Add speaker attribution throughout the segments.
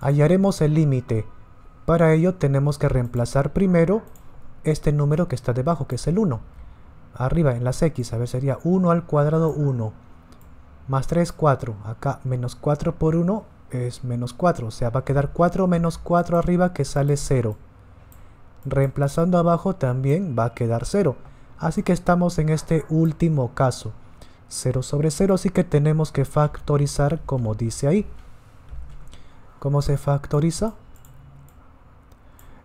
Speaker 1: hallaremos el límite. Para ello tenemos que reemplazar primero este número que está debajo, que es el 1. Arriba en las x, a ver, sería 1 al cuadrado 1. Más 3, 4. Acá menos 4 por 1 es menos 4. O sea, va a quedar 4 menos 4 arriba que sale 0. Reemplazando abajo también va a quedar 0. Así que estamos en este último caso. 0 sobre 0, así que tenemos que factorizar como dice ahí. ¿Cómo se factoriza?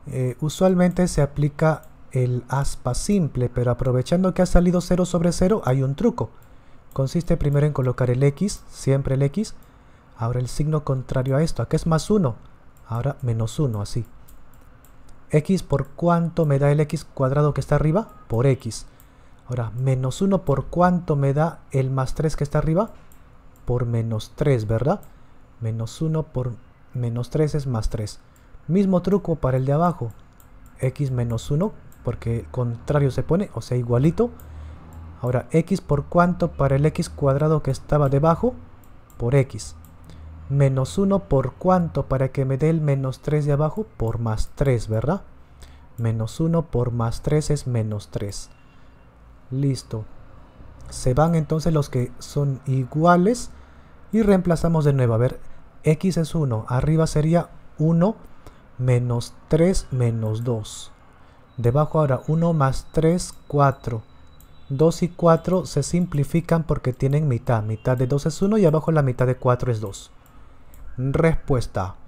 Speaker 1: Eh, usualmente se aplica el aspa simple, pero aprovechando que ha salido 0 sobre 0, hay un truco. Consiste primero en colocar el x, siempre el x, ahora el signo contrario a esto, ¿a qué es más 1, ahora menos 1, así. x por cuánto me da el x cuadrado que está arriba, por x. Ahora, menos 1 por cuánto me da el más 3 que está arriba, por menos 3, ¿verdad? Menos 1 por menos 3 es más 3. Mismo truco para el de abajo. X menos 1 porque contrario se pone, o sea, igualito. Ahora, X por cuánto para el X cuadrado que estaba debajo? Por X. Menos 1 por cuánto para que me dé el menos 3 de abajo? Por más 3, ¿verdad? Menos 1 por más 3 es menos 3. Listo. Se van entonces los que son iguales y reemplazamos de nuevo. A ver, x es 1, arriba sería 1 menos 3 menos 2. Debajo ahora 1 más 3, 4. 2 y 4 se simplifican porque tienen mitad. Mitad de 2 es 1 y abajo la mitad de 4 es 2. Respuesta.